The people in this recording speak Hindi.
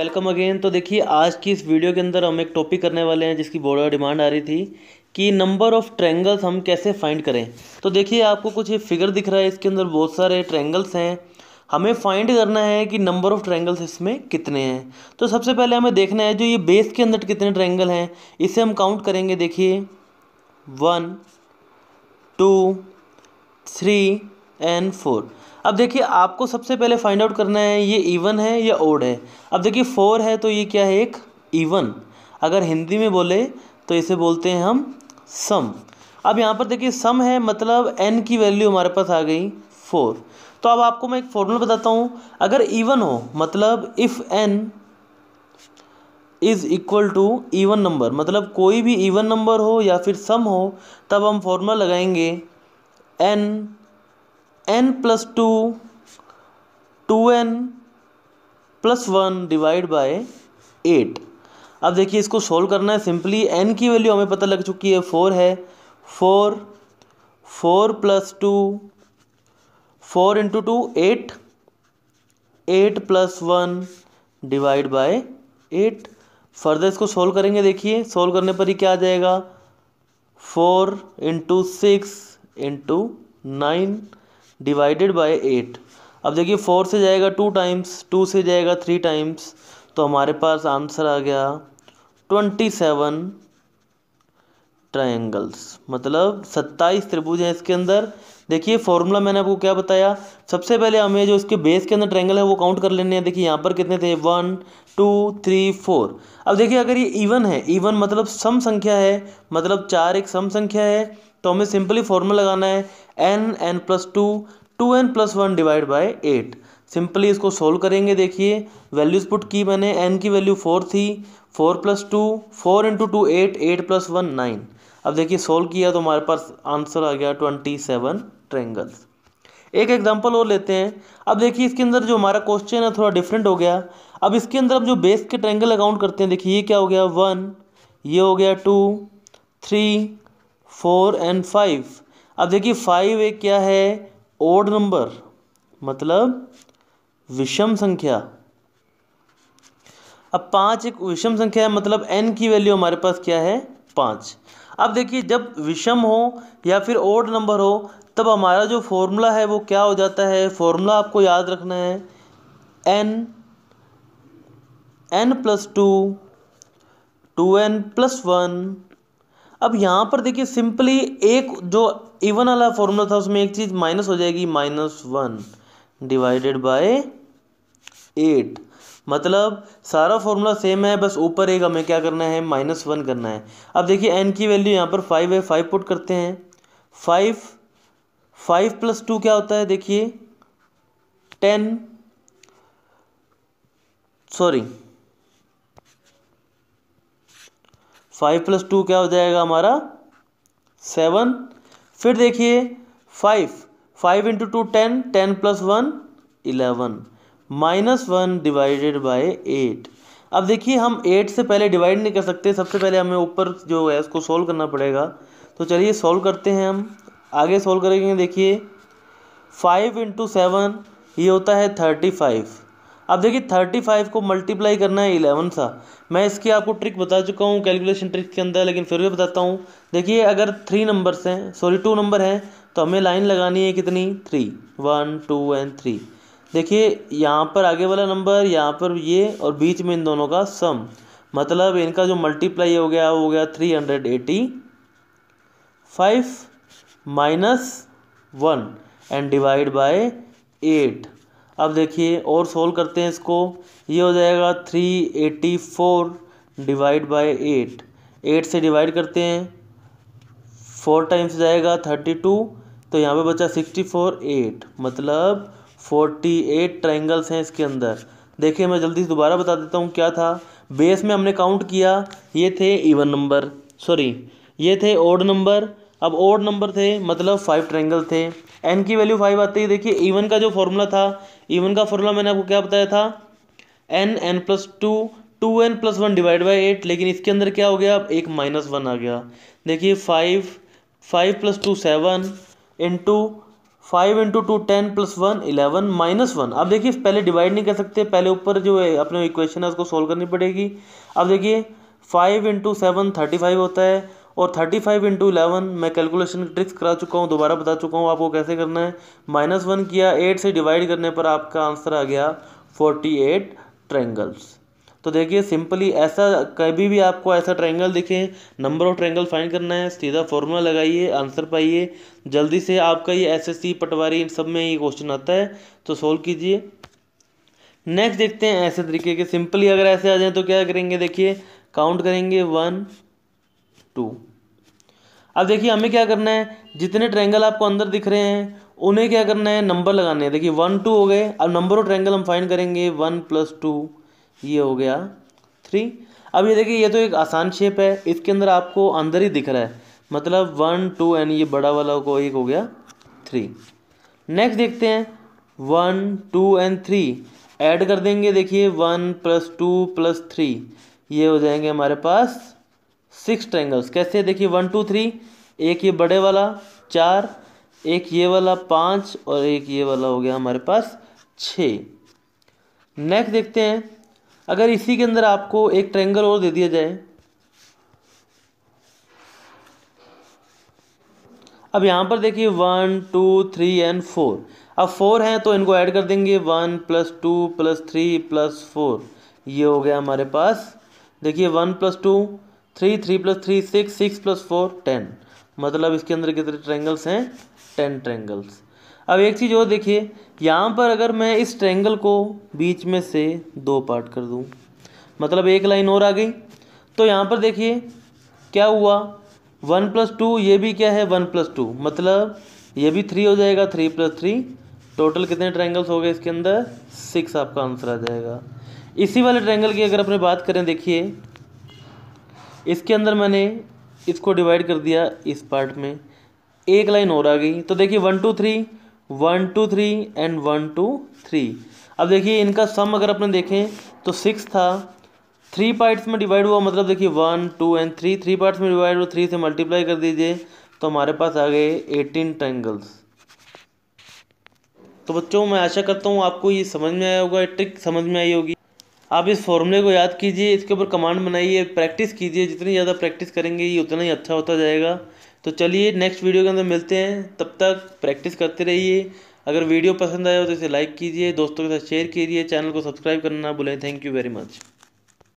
वेलकम अगेन तो देखिए आज की इस वीडियो के अंदर हम एक टॉपिक करने वाले हैं जिसकी बड़ा डिमांड आ रही थी कि नंबर ऑफ़ ट्रैंगल्स हम कैसे फाइंड करें तो देखिए आपको कुछ ये फिगर दिख रहा है इसके अंदर बहुत सारे ट्रैंगल्स हैं हमें फाइंड करना है कि नंबर ऑफ़ ट्रैंगल्स इसमें कितने हैं तो सबसे पहले हमें देखना है जो ये बेस के अंदर कितने ट्रैंगल हैं इसे हम काउंट करेंगे देखिए one two three and four अब देखिए आपको सबसे पहले फाइंड आउट करना है ये इवन है या ओड है अब देखिए फोर है तो ये क्या है एक इवन अगर हिंदी में बोले तो इसे बोलते हैं हम सम अब यहाँ पर देखिए सम है मतलब एन की वैल्यू हमारे पास आ गई फोर तो अब आपको मैं एक फॉर्मूला बताता हूँ अगर इवन हो मतलब if n is equal to even number मतलब कोई भी इवन नंबर हो या फिर सम हो तब हम फॉर्मूला लगाएंगे n n plus two two n plus one divide by eight अब देखिए इसको सोल्व करना है सिंपली एन की वैल्यू हमें पता लग चुकी है फोर है four four plus two four into two eight eight plus one divide by eight further इसको सोल्व करेंगे देखिए सोल्व करने पर ही क्या आ जाएगा four into six into nine divided by eight अब देखिए फोर से जाएगा टू टाइम्स टू से जाएगा थ्री टाइम्स तो हमारे पास आंसर आ गया ट्वेंटी सेवन ट्राइंगल्स मतलब सत्ताईस त्रिभुज हैं इसके अंदर देखिए फॉर्मूला मैंने आपको क्या बताया सबसे पहले हमें जो इसके बेस के अंदर ट्रायंगल है वो काउंट कर लेने हैं देखिए यहाँ पर कितने थे वन टू थ्री फोर अब देखिए अगर ये इवन है इवन मतलब सम संख्या है मतलब चार एक सम संख्या है तो हमें सिंपली फॉर्मूला लगाना है n n plus two two n plus one divide by eight simply इसको सोल्व करेंगे देखिए वैल्यूज़ पुट की मैंने एन की वैल्यू फोर थी four plus two four into two eight eight plus one nine अब देखिए सोल्व किया तो हमारे पास आंसर आ गया ट्वेंटी सेवन ट्रेंगल्स एक एग्जांपल और लेते हैं अब देखिए इसके अंदर जो हमारा क्वेश्चन है थोड़ा डिफरेंट हो गया अब इसके अंदर अब जो बेस के ट्रेंगल अकाउंट करते हैं देखिए ये क्या हो गया वन ये हो गया two three four and five अब देखिए फाइव एक क्या है ओड नंबर मतलब विषम संख्या अब पाँच एक विषम संख्या है मतलब एन की वैल्यू हमारे पास क्या है पाँच अब देखिए जब विषम हो या फिर ओड नंबर हो तब हमारा जो फॉर्मूला है वो क्या हो जाता है फॉर्मूला आपको याद रखना है n n plus two two n plus one अब यहाँ पर देखिए सिंपली एक जो इवन वाला फॉर्मूला था उसमें एक चीज़ माइनस हो जाएगी minus one divided by eight मतलब सारा फॉर्मूला सेम है बस ऊपर एक हमें क्या करना है माइनस वन करना है अब देखिए एन की वैल्यू यहाँ पर फाइव है फाइव पुट करते हैं फाइव फाइव प्लस टू क्या होता है देखिए ten sorry five plus two क्या हो जाएगा हमारा सेवन फिर देखिए five five into two ten ten plus one eleven minus one divided by eight अब देखिए हम एट से पहले डिवाइड नहीं कर सकते सबसे पहले हमें ऊपर जो है उसको सॉल्व करना पड़ेगा तो चलिए सॉल्व करते हैं हम आगे सॉल्व करेंगे देखिए फाइव इंटू सेवन ये होता है थर्टी फाइव अब देखिए थर्टी फाइव को मल्टीप्लाई करना है इलेवन सा मैं इसकी आपको ट्रिक बता चुका हूँ कैलकुलेशन ट्रिक के अंदर लेकिन फिर भी बताता हूँ देखिए अगर थ्री नंबर्स हैं सॉरी टू नंबर हैं तो हमें लाइन लगानी है कितनी three one two and three देखिए यहाँ पर आगे वाला नंबर यहाँ पर ये और बीच में इन दोनों का सम मतलब इनका जो मल्टीप्लाई हो गया वो हो गया three hundred eighty five minus one and divide by eight अब देखिए और सोल्व करते हैं इसको ये हो जाएगा three eighty four divide by eight eight से डिवाइड करते हैं फोर टाइम्स जाएगा थर्टी टू तो यहाँ पे बचा सिक्सटी फोर एट मतलब फोर्टी एट ट्राइंगल्स हैं इसके अंदर देखिए मैं जल्दी से दोबारा बता देता हूँ क्या था बेस में हमने काउंट किया ये थे इवन नंबर सॉरी ये थे ओड नंबर अब ओड नंबर थे मतलब फाइव ट्राइंगल थे एन की वैल्यू फाइव आती है देखिए ईवन का जो फॉर्मूला था ईवन का फॉर्मूला मैंने आपको क्या बताया था n n plus two two n plus one divide by eight लेकिन इसके अंदर क्या हो गया अब एक माइनस वन आ गया देखिए five five plus two seven into five into two ten plus one eleven minus one अब देखिए पहले डिवाइड नहीं कर सकते पहले ऊपर जो है अपने इक्वेशन है उसको सॉल्व करनी पड़ेगी अब देखिए five into seven thirty five होता है और थर्टी फाइव इंटू इलेवन मैं कैलकुलेशन की ट्रिक्स करा चुका हूँ दोबारा बता चुका हूँ आपको कैसे करना है माइनस वन किया एट से डिवाइड करने पर आपका आंसर आ गया फोर्टी एट ट्रेंगल्स तो देखिए सिंपली ऐसा कभी भी आपको ऐसा ट्रेंगल दिखे नंबर ऑफ ट्रेंगल फाइंड करना है सीधा फॉर्मूला लगाइए आंसर पाइए जल्दी से आपका ये एस पटवारी इन सब में ये क्वेश्चन आता है तो सोल्व कीजिए नेक्स्ट देखते हैं ऐसे तरीके के सिंपली अगर ऐसे आ जाए तो क्या करेंगे देखिए काउंट करेंगे वन टू अब देखिए हमें क्या करना है जितने ट्रैंगल आपको अंदर दिख रहे हैं उन्हें क्या करना है नंबर लगाने हैं देखिए वन टू हो गए अब नंबर ऑफ ट्रैंगल हम फाइंड करेंगे वन प्लस टू ये हो गया थ्री अब ये देखिए ये तो एक आसान शेप है इसके अंदर आपको अंदर ही दिख रहा है मतलब वन टू एंड ये बड़ा वाला को एक हो गया थ्री नेक्स्ट देखते हैं one two and three add कर देंगे देखिए one plus two plus three ये हो जाएंगे हमारे पास सिक्स ट्रैंगल्स कैसे देखिए वन टू थ्री एक ये बड़े वाला चार एक ये वाला पाँच और एक ये वाला हो गया हमारे पास छ नेक्स्ट देखते हैं अगर इसी के अंदर आपको एक ट्रैंगल और दे दिया जाए अब यहाँ पर देखिए one two three and four अब फोर हैं तो इनको ऐड कर देंगे one plus two plus three plus four ये हो गया हमारे पास देखिए one plus two three three plus three six six plus four ten मतलब इसके अंदर कितने ट्रेंगल्स हैं टेन ट्रेंगल्स अब एक चीज़ और देखिए यहाँ पर अगर मैं इस ट्रेंगल को बीच में से दो पार्ट कर दूँ मतलब एक लाइन और आ गई तो यहाँ पर देखिए क्या हुआ वन प्लस टू ये भी क्या है वन प्लस टू मतलब ये भी थ्री हो जाएगा थ्री प्लस थ्री टोटल कितने ट्रैंगल्स हो गए इसके अंदर सिक्स आपका आंसर आ जाएगा इसी वाले ट्रेंगल की अगर अपने बात करें देखिए इसके अंदर मैंने इसको डिवाइड कर दिया इस पार्ट में एक लाइन और आ गई तो देखिए one two three one two three and one two three अब देखिए इनका सम अगर अपने देखें तो सिक्स था थ्री पार्ट्स में डिवाइड हुआ मतलब देखिए one two and three three parts में डिवाइड हुआ थ्री से मल्टीप्लाई कर दीजिए तो हमारे पास आ गए एटीन ट्रैंगल्स तो बच्चों मैं आशा करता हूँ आपको ये समझ में आया होगा ट्रिक समझ में आई होगी आप इस फॉर्मूले को याद कीजिए इसके ऊपर कमांड बनाइए प्रैक्टिस कीजिए जितनी ज़्यादा प्रैक्टिस करेंगे ये उतना ही अच्छा होता जाएगा तो चलिए नेक्स्ट वीडियो के अंदर मिलते हैं तब तक प्रैक्टिस करते रहिए अगर वीडियो पसंद आया हो तो इसे लाइक कीजिए दोस्तों के साथ शेयर कीजिए चैनल को सब्सक्राइब करना ना भूलें थैंक यू वेरी मच